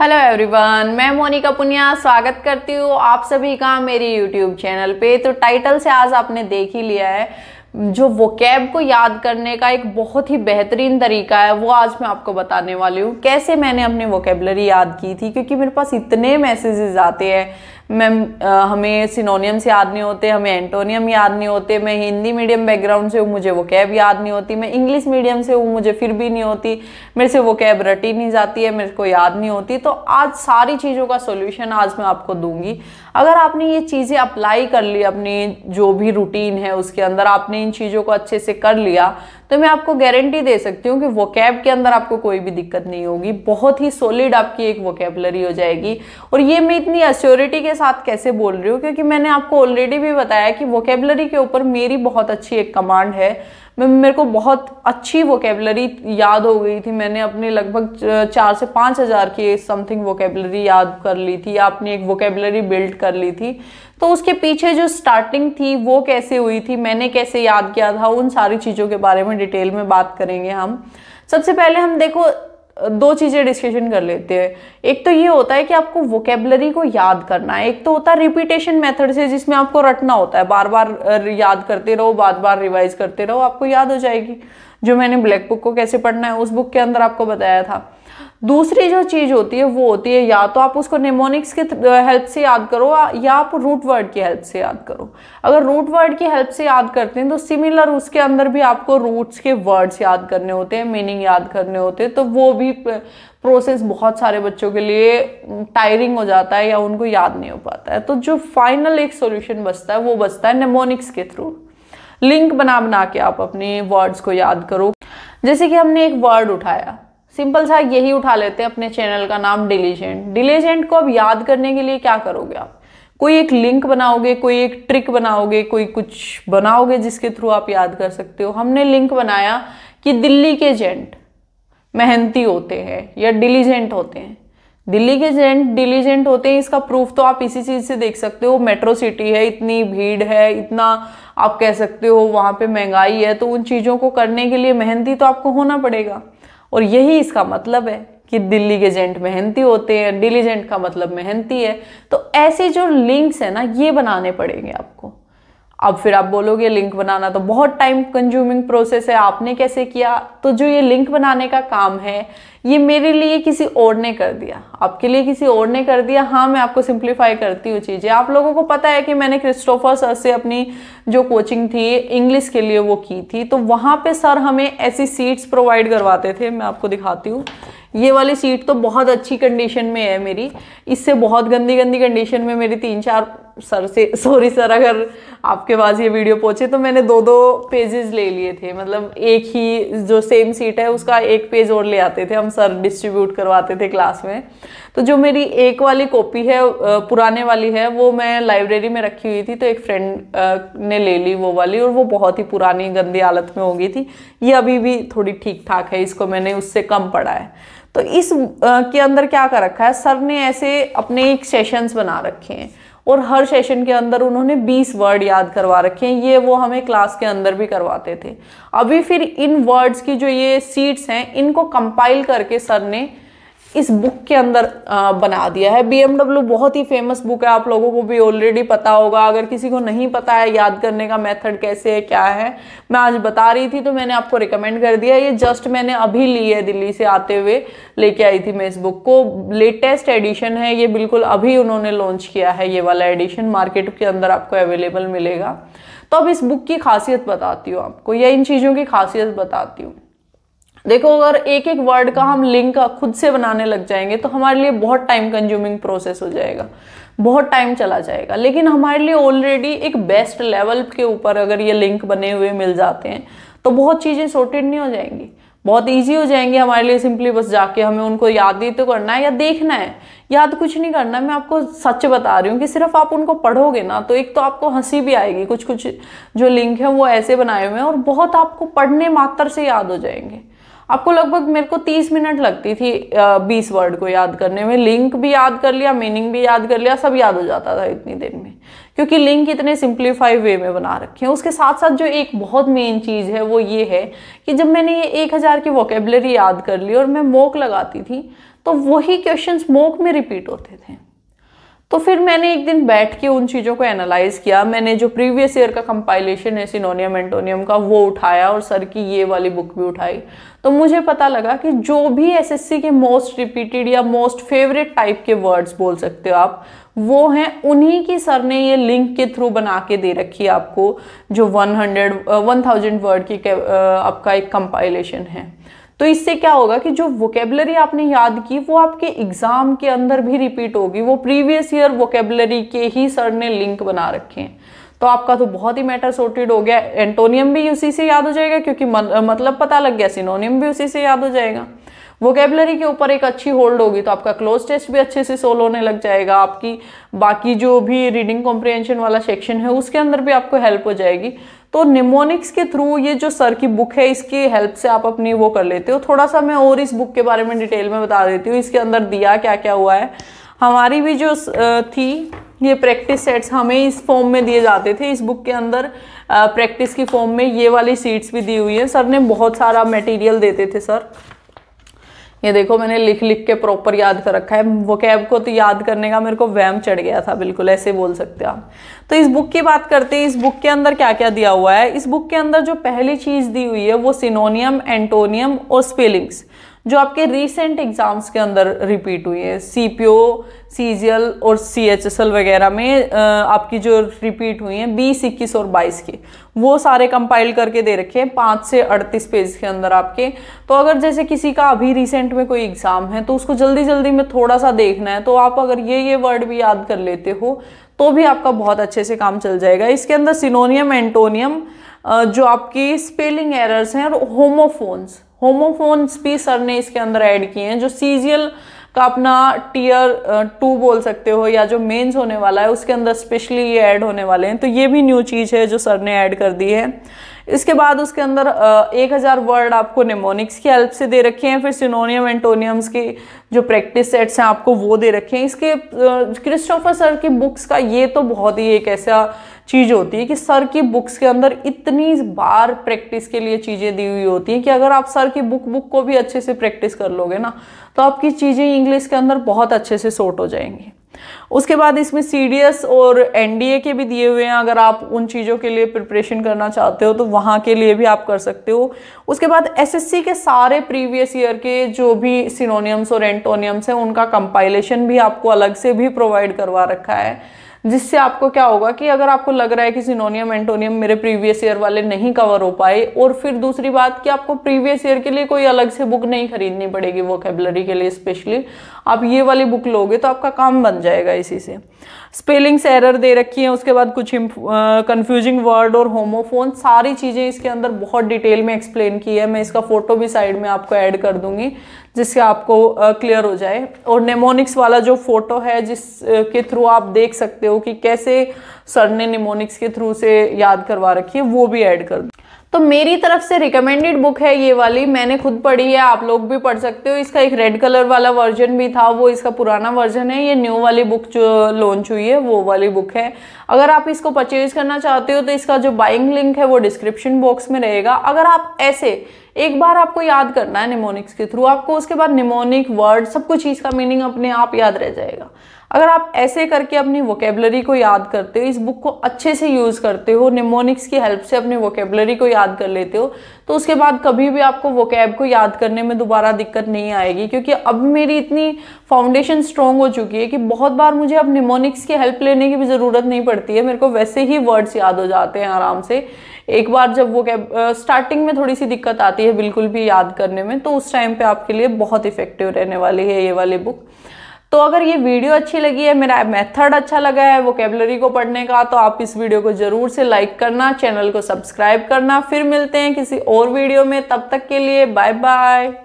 hello everyone मैं मोनिका पुनिया स्वागत करती हूँ आप सभी का मेरी यूट्यूब चैनल पे तो टाइटल से आज आपने देख ही लिया है जो वोकेब को याद करने का एक बहुत ही बेहतरीन तरीका है वो आज मैं आपको बताने वाली हूँ कैसे मैंने अपनी वोकेबलरी याद की थी क्योंकि मेरे पास इतने मैसेजेस आते हैं मैम हमें सिनोनियम्स याद नहीं होते हमें एंटोनियम याद नहीं होते मैं हिंदी मीडियम बैकग्राउंड से हूँ मुझे वो कैब याद नहीं होती मैं इंग्लिश मीडियम से हूँ मुझे फिर भी नहीं होती मेरे से वो कैब रटी नहीं जाती है मेरे को याद नहीं होती तो आज सारी चीज़ों का सोल्यूशन आज मैं आपको दूंगी अगर आपने ये चीज़ें अप्लाई कर ली अपनी जो भी रूटीन है उसके अंदर आपने इन चीज़ों को अच्छे से कर लिया तो मैं आपको गारंटी दे सकती हूँ कि वोकेब के अंदर आपको कोई भी दिक्कत नहीं होगी बहुत ही सॉलिड आपकी एक वोकेबलरी हो जाएगी और ये मैं इतनी अश्योरिटी के साथ कैसे बोल रही हूँ क्योंकि मैंने आपको ऑलरेडी भी बताया कि वोकेबलरी के ऊपर मेरी बहुत अच्छी एक कमांड है मैं मेरे को बहुत अच्छी वोकेबलरी याद हो गई थी मैंने अपने लगभग चार से पाँच हज़ार की समथिंग वोकेबलरी याद कर ली थी या अपनी एक वोकेबलरी बिल्ड कर ली थी तो उसके पीछे जो स्टार्टिंग थी वो कैसे हुई थी मैंने कैसे याद किया था उन सारी चीज़ों के बारे में डिटेल में बात करेंगे हम सबसे पहले हम देखो दो चीज़ें डिस्कशन कर लेते हैं एक तो ये होता है कि आपको वोकेबलरी को याद करना है एक तो होता है रिपीटेशन मेथड से जिसमें आपको रटना होता है बार बार याद करते रहो बार बार रिवाइज करते रहो आपको याद हो जाएगी जो मैंने ब्लैक बुक को कैसे पढ़ना है उस बुक के अंदर आपको बताया था दूसरी जो चीज़ होती है वो होती है या तो आप उसको निमोनिक्स के हेल्प से याद करो या आप रूट वर्ड की हेल्प से याद करो अगर रूट वर्ड की हेल्प से याद करते हैं तो सिमिलर उसके अंदर भी आपको रूट्स के वर्ड्स याद करने होते हैं मीनिंग याद करने होते हैं तो वो भी प्रोसेस बहुत सारे बच्चों के लिए टायरिंग हो जाता है या उनको याद नहीं हो पाता है तो जो फाइनल एक सोल्यूशन बचता है वो बचता है निमोनिक्स के थ्रू लिंक बना बना के आप अपने वर्ड्स को याद करो जैसे कि हमने एक वर्ड उठाया सिंपल सा यही उठा लेते हैं अपने चैनल का नाम डिलीजेंट डिलीजेंट को अब याद करने के लिए क्या करोगे आप कोई एक लिंक बनाओगे कोई एक ट्रिक बनाओगे कोई कुछ बनाओगे जिसके थ्रू आप याद कर सकते हो हमने लिंक बनाया कि दिल्ली के जेंट मेहनती होते हैं या डिलीजेंट होते हैं दिल्ली के जेंट डिलीजेंट होते हैं इसका प्रूफ तो आप इसी चीज़ से देख सकते हो मेट्रो सिटी है इतनी भीड़ है इतना आप कह सकते हो वहाँ पे महंगाई है तो उन चीज़ों को करने के लिए मेहनती तो आपको होना पड़ेगा और यही इसका मतलब है कि दिल्ली के जेंट मेहनती होते हैं डिलीजेंट का मतलब मेहनती है तो ऐसे जो लिंक्स हैं ना ये बनाने पड़ेंगे आपको अब फिर आप बोलोगे लिंक बनाना तो बहुत टाइम कंज्यूमिंग प्रोसेस है आपने कैसे किया तो जो ये लिंक बनाने का काम है ये मेरे लिए किसी और ने कर दिया आपके लिए किसी और ने कर दिया हाँ मैं आपको सिंप्लीफाई करती हूँ चीज़ें आप लोगों को पता है कि मैंने क्रिस्टोफर सर से अपनी जो कोचिंग थी इंग्लिश के लिए वो की थी तो वहाँ पर सर हमें ऐसी सीट्स प्रोवाइड करवाते थे मैं आपको दिखाती हूँ ये वाली सीट तो बहुत अच्छी कंडीशन में है मेरी इससे बहुत गंदी गंदी कंडीशन में मेरी तीन चार सर से सॉरी सर अगर आपके पास ये वीडियो पहुंचे तो मैंने दो दो पेजेस ले लिए थे मतलब एक ही जो सेम सीट है उसका एक पेज और ले आते थे हम सर डिस्ट्रीब्यूट करवाते थे क्लास में तो जो मेरी एक वाली कॉपी है पुराने वाली है वो मैं लाइब्रेरी में रखी हुई थी तो एक फ्रेंड ने ले ली वो वाली और वो बहुत ही पुरानी गंदी हालत में हो गई थी ये अभी भी थोड़ी ठीक ठाक है इसको मैंने उससे कम पढ़ा है तो इस के अंदर क्या कर रखा है सर ने ऐसे अपने एक सेशंस बना रखे हैं और हर सेशन के अंदर उन्होंने 20 वर्ड याद करवा रखे हैं ये वो हमें क्लास के अंदर भी करवाते थे अभी फिर इन वर्ड्स की जो ये सीट्स हैं इनको कंपाइल करके सर ने इस बुक के अंदर बना दिया है बी बहुत ही फेमस बुक है आप लोगों को भी ऑलरेडी पता होगा अगर किसी को नहीं पता है याद करने का मेथड कैसे है क्या है मैं आज बता रही थी तो मैंने आपको रिकमेंड कर दिया ये जस्ट मैंने अभी ली है दिल्ली से आते हुए लेके आई थी मैं इस बुक को लेटेस्ट एडिशन है ये बिल्कुल अभी उन्होंने लॉन्च किया है ये वाला एडिशन मार्केट के अंदर आपको अवेलेबल मिलेगा तो अब इस बुक की खासियत बताती हूँ आपको या इन चीज़ों की खासियत बताती हूँ देखो अगर एक एक वर्ड का हम लिंक खुद से बनाने लग जाएंगे तो हमारे लिए बहुत टाइम कंज्यूमिंग प्रोसेस हो जाएगा बहुत टाइम चला जाएगा लेकिन हमारे लिए ऑलरेडी एक बेस्ट लेवल के ऊपर अगर ये लिंक बने हुए मिल जाते हैं तो बहुत चीज़ें सॉर्टेड नहीं हो जाएंगी बहुत इजी हो जाएंगे हमारे लिए सिंपली बस जाके हमें उनको याद ही तो करना है या देखना है याद कुछ नहीं करना मैं आपको सच बता रही हूँ कि सिर्फ आप उनको पढ़ोगे ना तो एक तो आपको हंसी भी आएगी कुछ कुछ जो लिंक है वो ऐसे बनाए हुए हैं और बहुत आपको पढ़ने मात्र से याद हो जाएंगे आपको लगभग मेरे को तीस मिनट लगती थी बीस वर्ड को याद करने में लिंक भी याद कर लिया मीनिंग भी याद कर लिया सब याद हो जाता था इतनी देर में क्योंकि लिंक इतने सिंप्लीफाइड वे में बना रखे हैं उसके साथ साथ जो एक बहुत मेन चीज़ है वो ये है कि जब मैंने ये एक हज़ार की वोकेबलरी याद कर ली और मैं मोक लगाती थी तो वही क्वेश्चन मोक में रिपीट होते थे तो फिर मैंने एक दिन बैठ के उन चीज़ों को एनालाइज किया मैंने जो प्रीवियस ईयर का कंपाइलेशन है सिनोनियम एंटोनियम का वो उठाया और सर की ये वाली बुक भी उठाई तो मुझे पता लगा कि जो भी एसएससी के मोस्ट रिपीटेड या मोस्ट फेवरेट टाइप के वर्ड्स बोल सकते हो आप वो हैं उन्हीं की सर ने ये लिंक के थ्रू बना के दे रखी है आपको जो 100 1000 वर्ड की uh, आपका एक कंपाइलेशन है तो इससे क्या होगा कि जो वोकेबलरी आपने याद की वो आपके एग्जाम के अंदर भी रिपीट होगी वो प्रीवियस ईयर वोकेबलरी के ही सर ने लिंक बना रखे हैं तो आपका तो बहुत ही मैटर सोर्टेड हो गया एंटोनियम भी उसी से याद हो जाएगा क्योंकि मतलब पता लग गया सिनोनियम भी उसी से याद हो जाएगा वोकेबलरी के ऊपर एक अच्छी होल्ड होगी तो आपका क्लोज टेस्ट भी अच्छे से सोल्व होने लग जाएगा आपकी बाकी जो भी रीडिंग कॉम्प्रिहेंशन वाला सेक्शन है उसके अंदर भी आपको हेल्प हो जाएगी तो निमोनिक्स के थ्रू ये जो सर की बुक है इसकी हेल्प से आप अपनी वो कर लेते हो थोड़ा सा मैं और इस बुक के बारे में डिटेल में बता देती हूँ इसके अंदर दिया क्या क्या हुआ है हमारी भी जो थी ये प्रैक्टिस सेट्स हमें इस फॉर्म में दिए जाते थे इस बुक के अंदर प्रैक्टिस की फॉर्म में ये वाली सीट्स भी दी हुई है सर ने बहुत सारा मटेरियल देते थे सर ये देखो मैंने लिख लिख के प्रॉपर याद कर रखा है वो कैब को तो याद करने का मेरे को वैम चढ़ गया था बिल्कुल ऐसे बोल सकते हो आप तो इस बुक की बात करते हैं इस बुक के अंदर क्या क्या दिया हुआ है इस बुक के अंदर जो पहली चीज़ दी हुई है वो सिनोनियम एंटोनियम और स्पेलिंग्स जो आपके रिसेंट एग्ज़ाम्स के अंदर रिपीट हुई है सी पी ओ सी जी एल और सी एच एस एल वगैरह में आपकी जो रिपीट हुई हैं बीस इक्कीस और बाईस की वो सारे कंपाइल करके दे रखे हैं पाँच से अड़तीस पेज के अंदर आपके तो अगर जैसे किसी का अभी रिसेंट में कोई एग्ज़ाम है तो उसको जल्दी जल्दी में थोड़ा सा देखना है तो आप अगर ये ये वर्ड भी याद कर लेते हो तो भी आपका बहुत अच्छे से काम चल जाएगा इसके अंदर सिनोनियम एंटोनियम जो आपकी स्पेलिंग एरर्स हैं और होमोफोन्स होमोफोन सर ने इसके अंदर ऐड किए हैं जो सीजियल का अपना टीयर टू बोल सकते हो या जो मेंस होने वाला है उसके अंदर स्पेशली ये ऐड होने वाले हैं तो ये भी न्यू चीज़ है जो सर ने ऐड कर दी है इसके बाद उसके अंदर एक हज़ार वर्ड आपको निमोनिक्स की हेल्प से दे रखे हैं फिर सिनोनियम एंटोनियम्स की जो प्रैक्टिस सेट्स हैं आपको वो दे रखे हैं इसके क्रिस्टोफर सर की बुक्स का ये तो बहुत ही एक ऐसा चीज़ होती है कि सर की बुक्स के अंदर इतनी बार प्रैक्टिस के लिए चीज़ें दी हुई होती हैं कि अगर आप सर की बुक बुक को भी अच्छे से प्रैक्टिस कर लोगे ना तो आपकी चीज़ें इंग्लिश के अंदर बहुत अच्छे से सोट हो जाएंगी उसके बाद इसमें सी और एन के भी दिए हुए हैं अगर आप उन चीज़ों के लिए प्रिपरेशन करना चाहते हो तो वहाँ के लिए भी आप कर सकते हो उसके बाद एस के सारे प्रीवियस ईयर के जो भी सिनोनियम्स और एंटोनियम्स हैं उनका कंपाइलेशन भी आपको अलग से भी प्रोवाइड करवा रखा है जिससे आपको क्या होगा कि अगर आपको लग रहा है कि सिनोनियम एंटोनियम मेरे प्रीवियस ईयर वाले नहीं कवर हो पाए और फिर दूसरी बात कि आपको प्रीवियस ईयर के लिए कोई अलग से बुक नहीं खरीदनी पड़ेगी वोकेबलरी के लिए स्पेशली आप ये वाली बुक लोगे तो आपका काम बन जाएगा इसी से स्पेलिंग्स एरर दे रखी है उसके बाद कुछ कंफ्यूजिंग वर्ड और होमोफोन सारी चीज़ें इसके अंदर बहुत डिटेल में एक्सप्लेन की है मैं इसका फोटो भी साइड में आपको ऐड कर दूंगी जिससे आपको क्लियर हो जाए और नेमोनिक्स वाला जो फोटो है जिस के थ्रू आप देख सकते हो कि कैसे सर ने निमोनिक्स के थ्रू से याद करवा रखी है वो भी ऐड कर तो मेरी तरफ से रिकमेंडेड बुक है ये वाली मैंने खुद पढ़ी है आप लोग भी पढ़ सकते हो इसका एक रेड कलर वाला वर्जन भी था वो इसका पुराना वर्जन है ये न्यू वाली बुक जो लॉन्च हुई है वो वाली बुक है अगर आप इसको परचेज करना चाहते हो तो इसका जो बाइंग लिंक है वो डिस्क्रिप्शन बॉक्स में रहेगा अगर आप ऐसे एक बार आपको याद करना है निमोनिक्स के थ्रू आपको उसके बाद निमोनिक वर्ड सब कुछ चीज़ का मीनिंग अपने आप याद रह जाएगा अगर आप ऐसे करके अपनी वोकेबलरी को याद करते हो इस बुक को अच्छे से यूज़ करते हो निमोनिक्स की हेल्प से अपनी वोकेबलरी को याद कर लेते हो तो उसके बाद कभी भी आपको वोकेब को याद करने में दोबारा दिक्कत नहीं आएगी क्योंकि अब मेरी इतनी फाउंडेशन स्ट्रॉन्ग हो चुकी है कि बहुत बार मुझे अब निमोनिक्स की हेल्प लेने की भी ज़रूरत नहीं पड़ती है मेरे को वैसे ही वर्ड्स याद हो जाते हैं आराम से एक बार जब वो कैब स्टार्टिंग में थोड़ी सी दिक्कत आती है आती है बिल्कुल भी याद करने में तो उस टाइम पे आपके लिए बहुत इफ़ेक्टिव रहने वाली है ये वाली बुक तो अगर ये वीडियो अच्छी लगी है मेरा मेथड अच्छा लगा है वोकेबलरी को पढ़ने का तो आप इस वीडियो को ज़रूर से लाइक करना चैनल को सब्सक्राइब करना फिर मिलते हैं किसी और वीडियो में तब तक के लिए बाय बाय